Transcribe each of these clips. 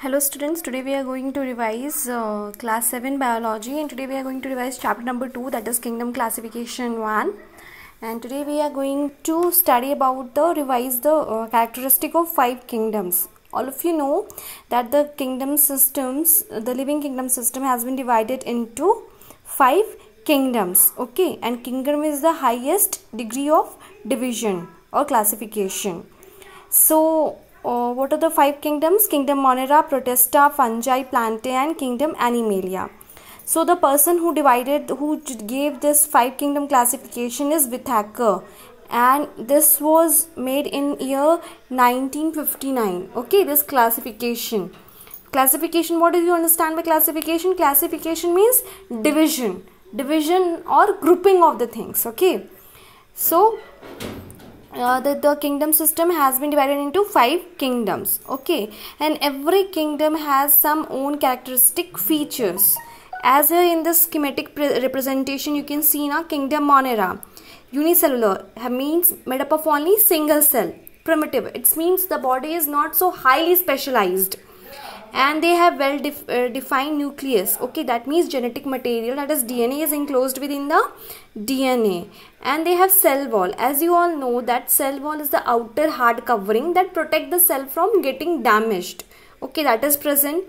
hello students today we are going to revise uh, class 7 biology and today we are going to revise chapter number 2 that is kingdom classification 1 and today we are going to study about the revise the uh, characteristic of five kingdoms all of you know that the kingdom systems the living kingdom system has been divided into five kingdoms okay and kingdom is the highest degree of division or classification so Oh, what are the five kingdoms? Kingdom Monera, Protista, Fungi, Plantae and Kingdom Animalia. So the person who divided, who gave this five kingdom classification is Vithacker and this was made in year 1959. Okay, this classification. Classification, what do you understand by classification? Classification means division, division or grouping of the things. Okay, so uh, the, the kingdom system has been divided into five kingdoms okay and every kingdom has some own characteristic features as in the schematic representation you can see now kingdom monera unicellular means made up of only single cell primitive it means the body is not so highly specialized and they have well def uh, defined nucleus okay that means genetic material that is dna is enclosed within the dna and they have cell wall as you all know that cell wall is the outer hard covering that protect the cell from getting damaged okay that is present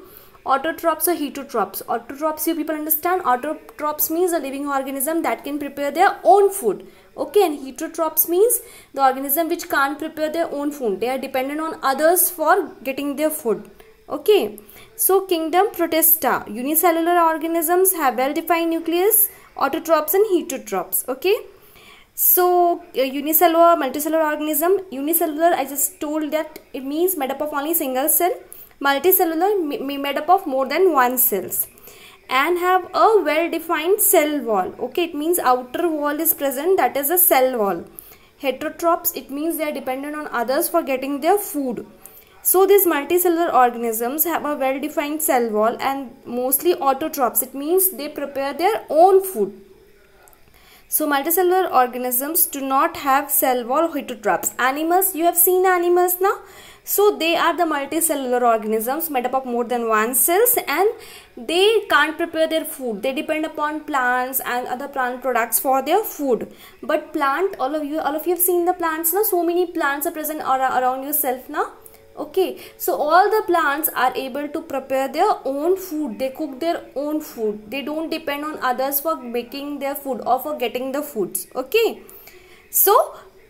autotrophs or heterotrophs autotrophs you people understand autotrophs means a living organism that can prepare their own food okay and heterotrophs means the organism which can't prepare their own food they are dependent on others for getting their food Okay. So kingdom protista, unicellular organisms have well-defined nucleus, autotrophs and heterotrophs. Okay. So uh, unicellular, multicellular organism, unicellular I just told that it means made up of only single cell, multicellular made up of more than one cells and have a well-defined cell wall. Okay, it means outer wall is present that is a cell wall. Heterotrophs, it means they are dependent on others for getting their food so these multicellular organisms have a well-defined cell wall and mostly autotrophs. It means they prepare their own food. So multicellular organisms do not have cell wall heterotrophs. Animals, you have seen animals now. So they are the multicellular organisms made up of more than one cells and they can't prepare their food. They depend upon plants and other plant products for their food. But plant, all of you, all of you have seen the plants now. So many plants are present around yourself now okay so all the plants are able to prepare their own food they cook their own food they don't depend on others for making their food or for getting the foods okay so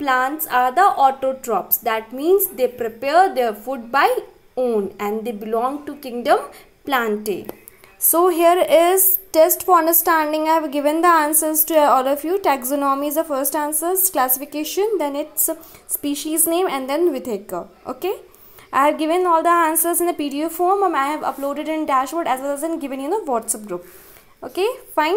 plants are the autotrophs that means they prepare their food by own and they belong to kingdom plantae so here is test for understanding. I have given the answers to all of you. Taxonomy is the first answer, classification, then it's species name and then Whitaker. Okay. I have given all the answers in the PDF form and I have uploaded in dashboard as well as in given in the WhatsApp group. Okay, fine.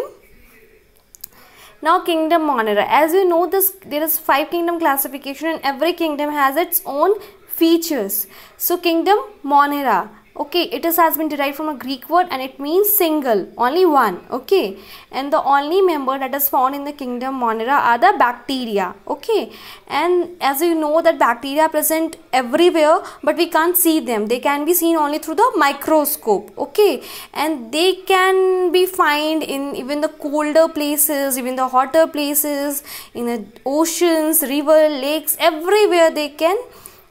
Now kingdom monitor. As you know, this there is five kingdom classification and every kingdom has its own features. So kingdom monera okay it is has been derived from a greek word and it means single only one okay and the only member that is found in the kingdom monera are the bacteria okay and as you know that bacteria present everywhere but we can't see them they can be seen only through the microscope okay and they can be found in even the colder places even the hotter places in the oceans river lakes everywhere they can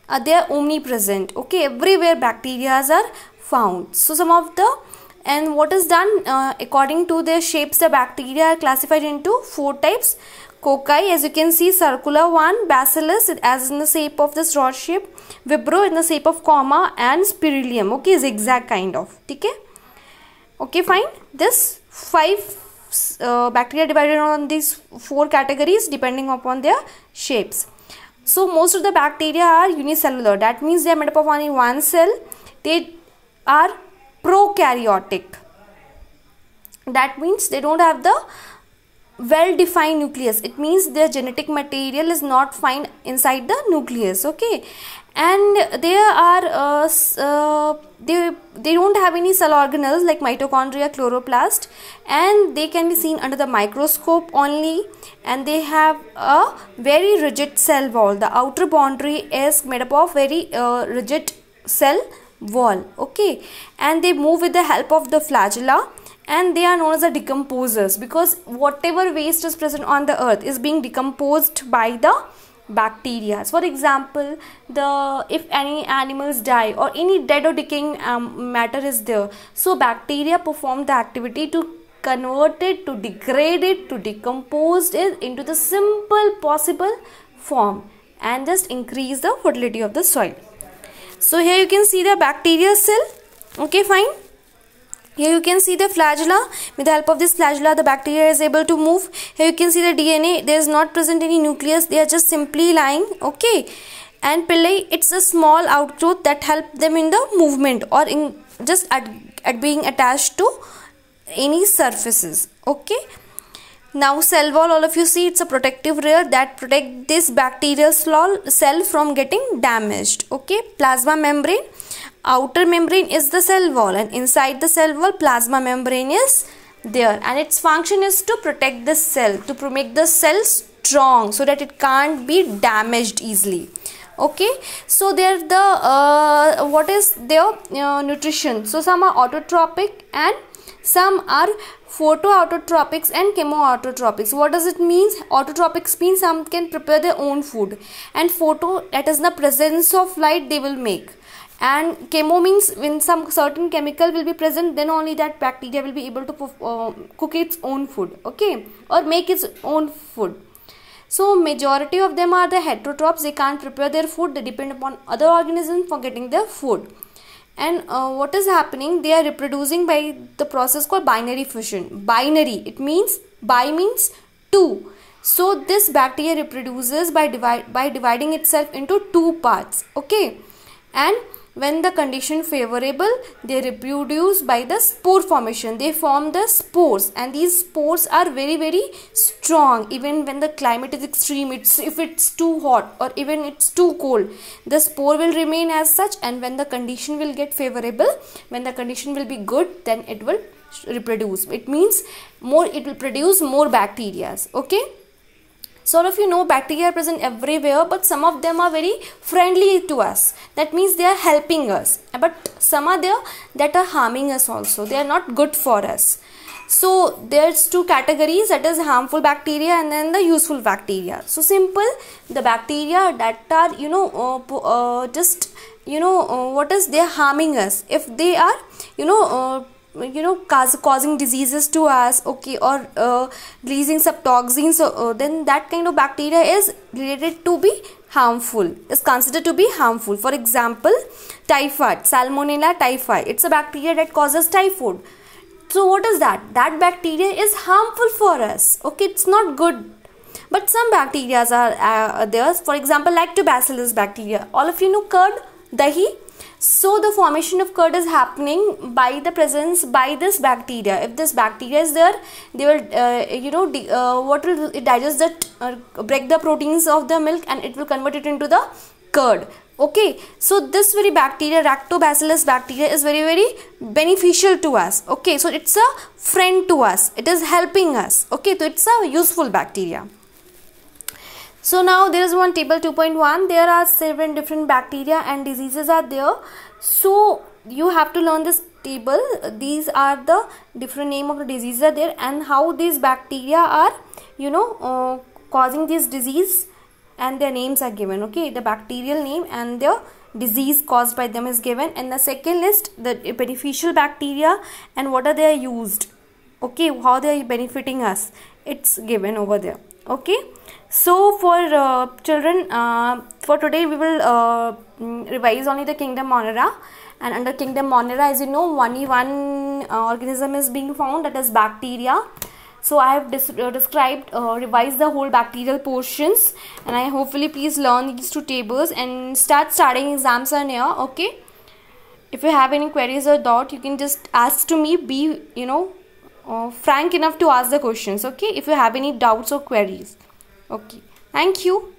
uh, they are omnipresent okay everywhere bacteria are found so some of the and what is done uh, according to their shapes the bacteria are classified into four types cocci as you can see circular one bacillus as in the shape of this rod shape vibrio in the shape of comma and spirillum okay zigzag kind of okay okay fine this five uh, bacteria divided on these four categories depending upon their shapes so most of the bacteria are unicellular. That means they are made up of only one cell. They are prokaryotic. That means they don't have the well-defined nucleus. It means their genetic material is not found inside the nucleus. Okay, and they are uh, uh, they they don't have any cell organelles like mitochondria chloroplast and they can be seen under the microscope only and they have a very rigid cell wall the outer boundary is made up of very uh, rigid cell wall okay and they move with the help of the flagella and they are known as the decomposers because whatever waste is present on the earth is being decomposed by the bacteria for example the if any animals die or any dead or decaying um, matter is there so bacteria perform the activity to convert it to degrade it to decompose it into the simple possible form and just increase the fertility of the soil so here you can see the bacteria cell okay fine here you can see the flagella. With the help of this flagella, the bacteria is able to move. Here you can see the DNA. There is not present any nucleus. They are just simply lying. Okay. And pillae, it's a small outgrowth that help them in the movement or in just at, at being attached to any surfaces. Okay. Now cell wall, all of you see, it's a protective layer that protect this bacterial cell from getting damaged. Okay. Plasma membrane outer membrane is the cell wall and inside the cell wall plasma membrane is there and its function is to protect the cell to make the cell strong so that it can't be damaged easily okay so there the uh, what is their uh, nutrition so some are autotrophic and some are photoautotropics and chemoautotropics what does it mean autotropics means some can prepare their own food and photo that is the presence of light they will make and chemo means when some certain chemical will be present then only that bacteria will be able to uh, cook its own food okay or make its own food so majority of them are the heterotrophs they can't prepare their food they depend upon other organisms for getting their food and uh, what is happening they are reproducing by the process called binary fission binary it means bi means two so this bacteria reproduces by divide by dividing itself into two parts okay and when the condition favorable they reproduce by the spore formation they form the spores and these spores are very very strong even when the climate is extreme it's if it's too hot or even it's too cold the spore will remain as such and when the condition will get favorable when the condition will be good then it will reproduce it means more it will produce more bacterias okay so all of you know bacteria are present everywhere but some of them are very friendly to us that means they are helping us but some are there that are harming us also they are not good for us so there's two categories that is harmful bacteria and then the useful bacteria so simple the bacteria that are you know uh, uh, just you know uh, what is they are harming us if they are you know uh, you know cause, causing diseases to us okay or uh, releasing toxins. so uh, then that kind of bacteria is related to be harmful is considered to be harmful for example typhoid salmonella typhoid it's a bacteria that causes typhoid so what is that that bacteria is harmful for us okay it's not good but some bacteria are uh, there for example lactobacillus bacteria all of you know curd dahi so the formation of curd is happening by the presence by this bacteria if this bacteria is there they will uh, you know uh, what will it digest that uh, break the proteins of the milk and it will convert it into the curd okay so this very bacteria lactobacillus bacteria is very very beneficial to us okay so it's a friend to us it is helping us okay so it's a useful bacteria so now there is one table 2.1. There are seven different bacteria and diseases are there. So you have to learn this table. These are the different name of the diseases are there and how these bacteria are, you know, uh, causing this disease and their names are given. Okay, the bacterial name and their disease caused by them is given. And the second list, the beneficial bacteria and what are they used. Okay, how they are benefiting us. It's given over there okay so for uh, children uh, for today we will uh, mm, revise only the kingdom monera and under kingdom monera as you know only one uh, organism is being found that is bacteria so i have uh, described uh, revised the whole bacterial portions and i hopefully please learn these two tables and start starting exams are near okay if you have any queries or doubt you can just ask to me be you know uh, frank enough to ask the questions okay if you have any doubts or queries okay thank you